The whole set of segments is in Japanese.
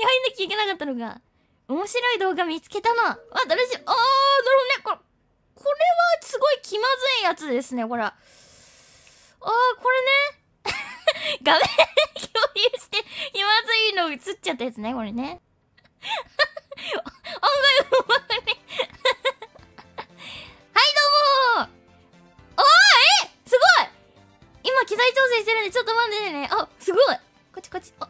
に入んなきゃいけなかったのが、面白い動画見つけたの。あ、誰し、あー、なるほどね。これ、これはすごい気まずいやつですね、これ。あー、これね。画面共有して、気まずいの映っちゃったやつね、これね。案外うまい。はい、どうもおーえすごい今機材調整してるんで、ちょっと待っててね。あ、すごいこっちこっち。あ、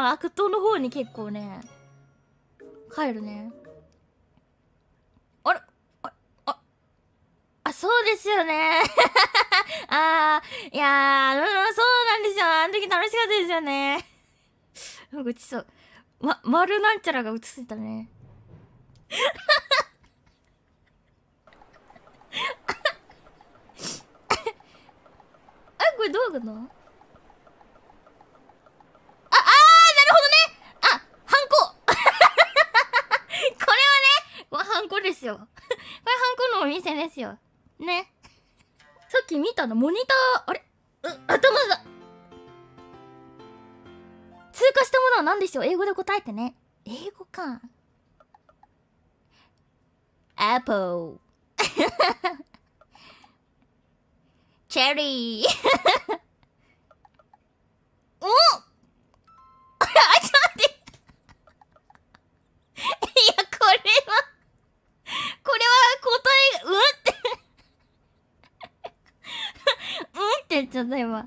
か悪党の方に結構ね帰るねあれあああそうですよね ああいやーそうなんですよあの時楽しかったですよね なんかちそうま丸なんちゃらが映ってたね あこれどういうことですよ。これハンコのお店ですよ。ね。さっき見たのモニター、あれう、頭が。通過したものは何でしょう英語で答えてね。英語か。アポー。チェリーってちゃった今